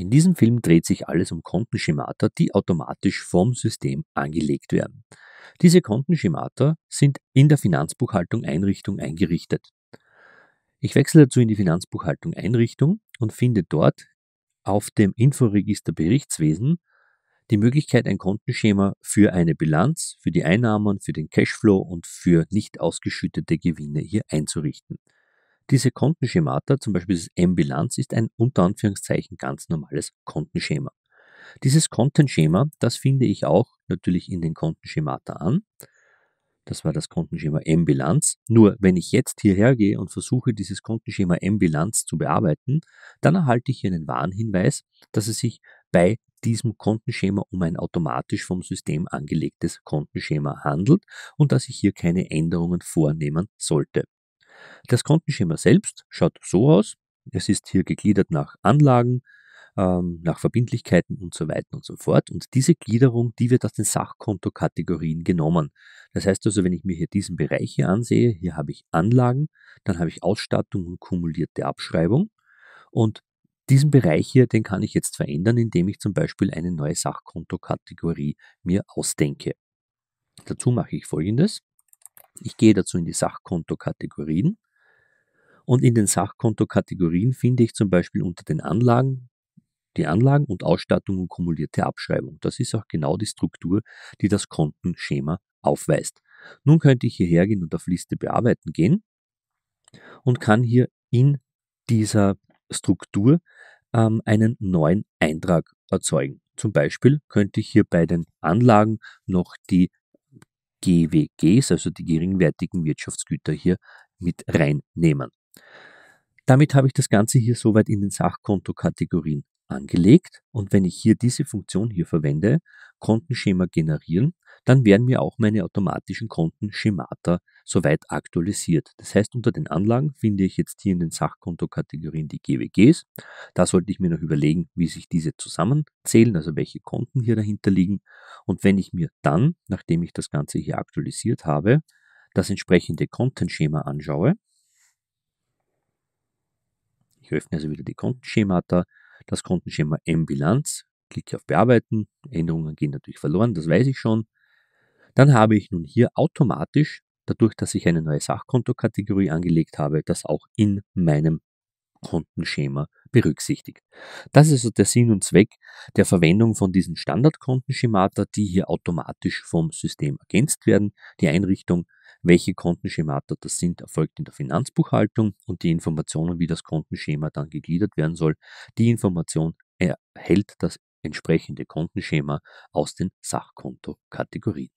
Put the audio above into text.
In diesem Film dreht sich alles um Kontenschemata, die automatisch vom System angelegt werden. Diese Kontenschemata sind in der Finanzbuchhaltung Einrichtung eingerichtet. Ich wechsle dazu in die Finanzbuchhaltung Einrichtung und finde dort auf dem Inforegister Berichtswesen die Möglichkeit, ein Kontenschema für eine Bilanz, für die Einnahmen, für den Cashflow und für nicht ausgeschüttete Gewinne hier einzurichten. Diese Kontenschemata, zum Beispiel das M-Bilanz, ist ein unter Anführungszeichen ganz normales Kontenschema. Dieses Kontenschema, das finde ich auch natürlich in den Kontenschemata an. Das war das Kontenschema M-Bilanz. Nur wenn ich jetzt hierher gehe und versuche, dieses Kontenschema M-Bilanz zu bearbeiten, dann erhalte ich hier einen Warnhinweis, dass es sich bei diesem Kontenschema um ein automatisch vom System angelegtes Kontenschema handelt und dass ich hier keine Änderungen vornehmen sollte. Das Kontenschema selbst schaut so aus. Es ist hier gegliedert nach Anlagen, ähm, nach Verbindlichkeiten und so weiter und so fort. Und diese Gliederung, die wird aus den Sachkontokategorien genommen. Das heißt also, wenn ich mir hier diesen Bereich hier ansehe, hier habe ich Anlagen, dann habe ich Ausstattung und kumulierte Abschreibung. Und diesen Bereich hier, den kann ich jetzt verändern, indem ich zum Beispiel eine neue Sachkontokategorie mir ausdenke. Dazu mache ich folgendes. Ich gehe dazu in die Sachkontokategorien und in den Sachkontokategorien finde ich zum Beispiel unter den Anlagen die Anlagen und Ausstattung und kumulierte Abschreibung. Das ist auch genau die Struktur, die das Kontenschema aufweist. Nun könnte ich hierher gehen und auf Liste bearbeiten gehen und kann hier in dieser Struktur ähm, einen neuen Eintrag erzeugen. Zum Beispiel könnte ich hier bei den Anlagen noch die GWGs, also die geringwertigen Wirtschaftsgüter, hier mit reinnehmen. Damit habe ich das Ganze hier soweit in den Sachkontokategorien angelegt und wenn ich hier diese Funktion hier verwende, Kontenschema generieren, dann werden mir auch meine automatischen Kontenschemata soweit aktualisiert. Das heißt, unter den Anlagen finde ich jetzt hier in den Sachkontokategorien die GWGs. Da sollte ich mir noch überlegen, wie sich diese zusammenzählen, also welche Konten hier dahinter liegen. Und wenn ich mir dann, nachdem ich das Ganze hier aktualisiert habe, das entsprechende Kontenschema anschaue, ich öffne also wieder die Kontenschemata, das Kontenschema M-Bilanz, klicke auf Bearbeiten, Änderungen gehen natürlich verloren, das weiß ich schon. Dann habe ich nun hier automatisch, dadurch, dass ich eine neue Sachkontokategorie angelegt habe, das auch in meinem Kontenschema berücksichtigt. Das ist also der Sinn und Zweck der Verwendung von diesen Standardkontenschemata, die hier automatisch vom System ergänzt werden. Die Einrichtung, welche Kontenschemata das sind, erfolgt in der Finanzbuchhaltung und die Informationen, wie das Kontenschema dann gegliedert werden soll, die Information erhält das entsprechende Kontenschema aus den Sachkontokategorien.